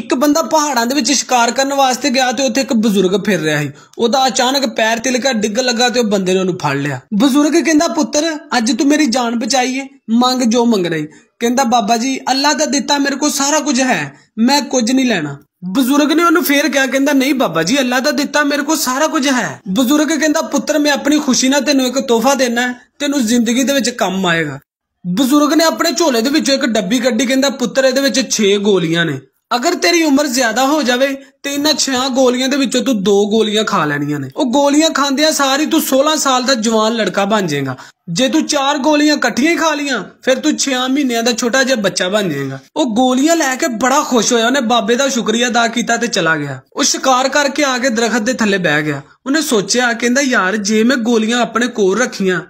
ਇੱਕ ਬੰਦਾ ਪਹਾੜਾਂ ਦੇ ਵਿੱਚ ਸ਼ਿਕਾਰ ਕਰਨ ਵਾਸਤੇ ਗਿਆ ਤੇ ਉੱਥੇ ਇੱਕ ਬਜ਼ੁਰਗ ਫਿਰ ਰਿਹਾ ਸੀ ਉਹਦਾ ਅਚਾਨਕ ਪੈਰ ਤਿਲਕਾ ਡਿੱਗ ਲੱਗਾ ਤੇ ਉਹ ਬੰਦੇ ਨੇ ਉਹਨੂੰ ਫੜ ਲਿਆ ਬਜ਼ੁਰਗ ਕਹਿੰਦਾ ਪੁੱਤਰ ਅੱਜ ਤੂੰ ਮੇਰੀ ਜਾਨ ਬਚਾਈਏ ਮੰਗ ਜੋ ਮੰਗਣਾ ਹੈ ਕਹਿੰਦਾ ਬਾਬਾ ਜੀ ਅੱਲਾ ਦਾ ਦਿੱਤਾ ਮੇਰੇ ਕੋਲ ਸਾਰਾ ਕੁਝ ਹੈ ਮੈਂ ਕੁਝ ਨਹੀਂ ਲੈਣਾ ਬਜ਼ੁਰਗ ਨੇ ਉਹਨੂੰ ਫੇਰ ਕਿਹਾ ਕਹਿੰਦਾ ਨਹੀਂ ਬਾਬਾ ਜੀ ਅੱਲਾ ਦਾ ਦਿੱਤਾ ਮੇਰੇ ਕੋਲ ਸਾਰਾ ਕੁਝ ਹੈ ਬਜ਼ੁਰਗ ਕਹਿੰਦਾ ਪੁੱਤਰ ਮੈਂ ਆਪਣੀ ਖੁਸ਼ੀ ਨਾਲ ਤੈਨੂੰ ਇੱਕ ਤੋਹਫਾ ਦੇਣਾ ਤੈਨੂੰ ਜ਼ਿੰਦਗੀ ਦੇ ਵਿੱਚ ਕੰਮ ਆਏਗਾ ਬਜ਼ੁਰਗ ਨੇ ਆਪਣੇ ਝੋਲੇ ਦੇ ਵਿੱਚੋਂ ਇੱਕ ਡੱਬੀ ਕੱਢੀ ਕਹਿੰਦਾ ਪੁੱਤਰ ਇਹਦੇ ਵਿੱਚ 6 ਗੋਲੀਆਂ ਨੇ ਅਗਰ ਤੇਰੀ ਉਮਰ ਜ਼ਿਆਦਾ ਹੋ ਜਾਵੇ ਤੇ ਇਹਨਾਂ 6 ਗੋਲੀਆਂ ਦੇ ਵਿੱਚੋਂ ਤੂੰ 2 ਗੋਲੀਆਂ ਖਾ ਲੈਣੀਆਂ ਨੇ ਉਹ ਗੋਲੀਆਂ ਖਾਂਦਿਆਂ ਸਾਰੀ ਤੂੰ 16 ਸਾਲ ਦਾ ਜਵਾਨ ਲੜਕਾ ਬਣ ਜਾਏਗਾ ਜੇ ਤੂੰ 4 ਗੋਲੀਆਂ ਇਕੱਠੀਆਂ ਹੀ ਖਾ ਲੀਆਂ ਫਿਰ ਤੂੰ 6 ਮਹੀਨਿਆਂ ਦਾ ਛੋਟਾ ਜਿਹਾ ਬੱਚਾ ਬਣ ਜਾਏਗਾ ਉਹ ਗੋਲੀਆਂ ਲੈ ਕੇ ਬੜਾ ਖੁਸ਼ ਹੋਇਆ ਉਹਨੇ ਬਾਬੇ ਦਾ ਸ਼ੁਕਰੀਆ ਅਦਾ ਕੀਤਾ ਤੇ ਚਲਾ ਗਿਆ ਉਹ ਸ਼ਿਕਾਰ ਕਰਕੇ ਆ ਕੇ ਦਰਖਤ ਦੇ ਥੱਲੇ ਬਹਿ ਗਿਆ ਉਹਨੇ ਸੋਚਿਆ ਕਹਿੰਦਾ ਯਾਰ ਜੇ ਮੈਂ ਗੋਲੀਆਂ ਆਪਣੇ ਕੋਲ ਰੱਖੀਆਂ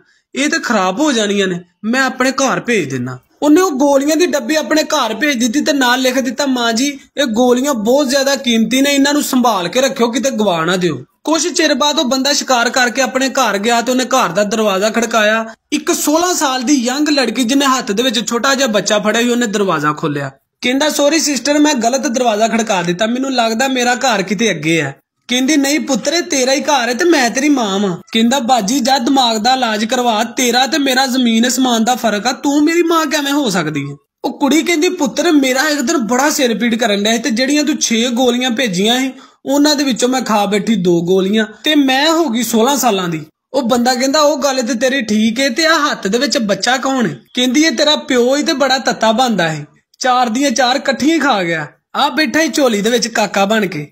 ਇਹ ਤਾਂ ਖਰਾਬ ਹੋ ਜਾਣੀਆਂ ਨੇ ਮੈਂ ਆਪਣੇ ਘਰ ਭੇਜ ਦਿੰਨਾ ਉਹਨੇ ਉਹ ਗੋਲੀਆਂ ਦੀ ਡੱਬੇ ਆਪਣੇ ਘਰ ਭੇਜ ਦਿੱਤੀ ਤੇ ਨਾਲ ਲਿਖ ਦਿੱਤਾ ਮਾਂ ਜੀ ਇਹ ਗੋਲੀਆਂ ਬਹੁਤ ਜ਼ਿਆਦਾ ਕੀਮਤੀ ਨੇ ਇਹਨਾਂ ਨੂੰ ਸੰਭਾਲ ਕੇ ਰੱਖਿਓ ਕਿਤੇ ਗਵਾ ਨਾ ਦਿਓ ਕੁਝ ਚਿਰ ਬਾਅਦ ਉਹ ਬੰਦਾ ਸ਼ਿਕਾਰ ਕਰਕੇ ਆਪਣੇ ਘਰ ਗਿਆ ਤੇ ਉਹਨੇ ਘਰ ਦਾ ਦਰਵਾਜ਼ਾ ਖੜਕਾਇਆ ਇੱਕ 16 ਸਾਲ ਦੀ ਯੰਗ ਲੜਕੀ ਜਿਹਨੇ ਹੱਥ ਦੇ ਵਿੱਚ ਛੋਟਾ ਜਿਹਾ ਬੱਚਾ ਫੜਿਆ ਸੀ ਉਹਨੇ ਦਰਵਾਜ਼ਾ ਖੋਲ੍ਹਿਆ ਕਹਿੰਦਾ ਸੋਰੀ ਸਿਸਟਰ ਮੈਂ ਗਲਤ ਦਰਵਾਜ਼ਾ ਖੜਕਾ ਦਿੱਤਾ ਮੈਨੂੰ ਲੱਗਦਾ ਮੇਰਾ ਘਰ ਕਿਤੇ ਅੱਗੇ ਹੈ ਕਹਿੰਦੀ ਨਹੀਂ ਪੁੱਤਰੇ ਤੇਰਾ ਹੀ ਘਰ ਹੈ ਤੇ ਮੈਂ ਤੇਰੀ ਮਾਂ ਵਾਂ ਕਹਿੰਦਾ ਬਾਜੀ ਜਦ ਦਿਮਾਗ ਦਾ ਇਲਾਜ ਕਰਵਾ ਤੇਰਾ ਤੇ ਮੇਰਾ ਜ਼ਮੀਨ ਅਸਮਾਨ ਦਾ ਫਰਕ ਆ ਤੂੰ ਮੇਰੀ ਮਾਂ ਕਿਵੇਂ ਹੋ ਸਕਦੀ ਹੈ ਉਹ ਕੁੜੀ ਕਹਿੰਦੀ ਪੁੱਤਰ ਮੇਰਾ ਇੱਕ ਦਿਨ ਬੜਾ ਸਿਰ ਪੀੜ ਕਰਨ ਡਿਆ ਤੇ ਜਿਹੜੀਆਂ ਤੂੰ 6 ਗੋਲੀਆਂ ਭੇਜੀਆਂ ਸੀ ਉਹਨਾਂ ਦੇ ਵਿੱਚੋਂ ਮੈਂ ਖਾ ਬੈਠੀ 2 ਗੋਲੀਆਂ ਤੇ ਮੈਂ ਹੋ ਗਈ 16 ਸਾਲਾਂ ਦੀ ਉਹ ਬੰਦਾ ਕਹਿੰਦਾ ਉਹ ਗੱਲ ਤੇ ਤੇਰੀ ਠੀਕ ਏ ਤੇ ਆ ਹੱਥ ਦੇ ਵਿੱਚ ਬੱਚਾ ਕੌਣ ਹੈ ਕਹਿੰਦੀ ਇਹ ਤੇਰਾ ਪਿਓ ਹੀ ਤੇ ਬੜਾ ਤੱਤਾ ਬੰਦਾ ਹੈ ਚਾਰ ਦੀਆਂ ਚਾਰ ਇਕੱਠੀਆਂ ਖਾ ਗਿਆ ਆ ਬੈਠਾ ਹੀ ਝੋਲੀ ਦੇ ਵਿੱਚ ਕਾਕਾ ਬਣ ਕੇ